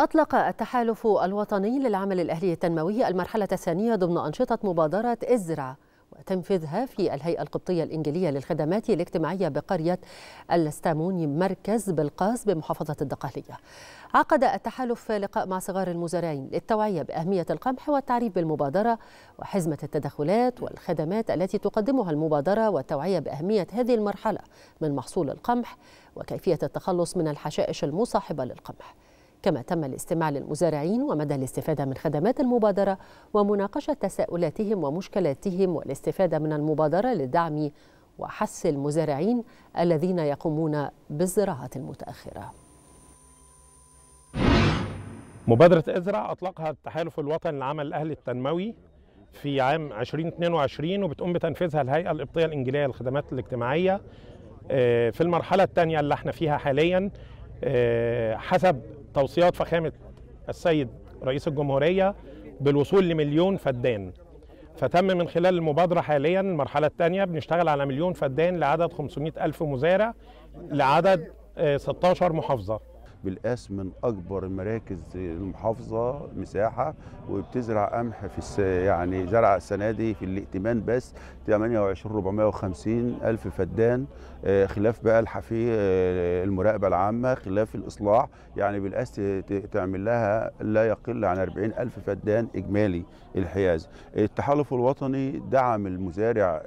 أطلق التحالف الوطني للعمل الأهلي التنموي المرحلة الثانية ضمن أنشطة مبادرة ازرع وتنفيذها في الهيئة القبطية الإنجلية للخدمات الاجتماعية بقرية الستاموني مركز بلقاس بمحافظة الدقهلية عقد التحالف لقاء مع صغار المزارعين للتوعية بأهمية القمح والتعريف بالمبادرة وحزمة التدخلات والخدمات التي تقدمها المبادرة والتوعية بأهمية هذه المرحلة من محصول القمح وكيفية التخلص من الحشائش المصاحبة للقمح كما تم الاستماع للمزارعين ومدى الاستفادة من خدمات المبادرة ومناقشة تساؤلاتهم ومشكلاتهم والاستفادة من المبادرة لدعم وحث المزارعين الذين يقومون بالزراعة المتأخرة مبادرة إزرع أطلقها التحالف الوطني للعمل الأهلي التنموي في عام 2022 وبتقوم بتنفيذها الهيئة القبطية الإنجيلية للخدمات الاجتماعية آه، في المرحلة الثانية اللي احنا فيها حاليا آه، حسب توصيات فخامه السيد رئيس الجمهوريه بالوصول لمليون فدان فتم من خلال المبادرة حاليا المرحلة الثانية بنشتغل على مليون فدان لعدد 500 ألف مزارع لعدد 16 آه، محافظة بالقاس من اكبر مراكز المحافظه مساحه وبتزرع قمح في الس... يعني زرع السنه دي في الائتمان بس 28 450 الف فدان آه، خلاف بقى الحفي آه، المراقبه العامه خلاف الاصلاح يعني بالقاس تعمل لها لا يقل عن 40 الف فدان اجمالي الحياز التحالف الوطني دعم المزارع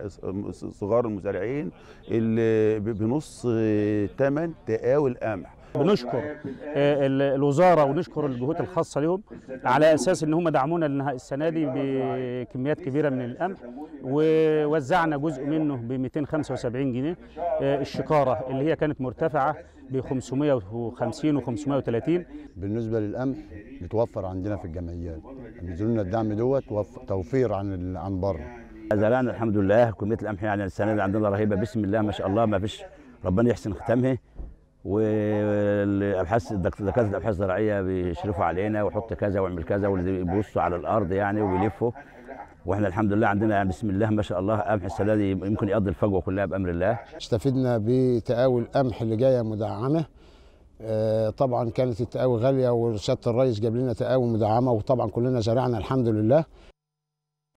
صغار المزارعين اللي بنص ثمن آه، تقاول قمح بنشكر آه، الوزاره ونشكر الجهود الخاصه لهم على اساس ان هم دعمونا السنه دي بكميات كبيره من القمح ووزعنا جزء منه ب 275 جنيه آه، الشكاره اللي هي كانت مرتفعه ب 550 و 530 بالنسبه للقمح بتوفر عندنا في الجمعيات نزلوا لنا الدعم دوت توفير عن عن بره زرعنا الحمد لله كميه القمح يعني السنه دي عندنا رهيبه بسم الله ما شاء الله ما فيش ربنا يحسن ختامها والابحاث دكاتره الابحاث الزراعيه بيشرفوا علينا وحط كذا واعمل كذا واللي بيبصوا على الارض يعني وبيلفوا واحنا الحمد لله عندنا يعني بسم الله ما شاء الله قمح السنه دي يمكن يقضي الفجوه كلها بامر الله. استفدنا بتقاوي القمح اللي جايه مدعمه آه، طبعا كانت التقاوي غاليه ورشاده الريس جاب لنا تقاوي مدعمه وطبعا كلنا زرعنا الحمد لله.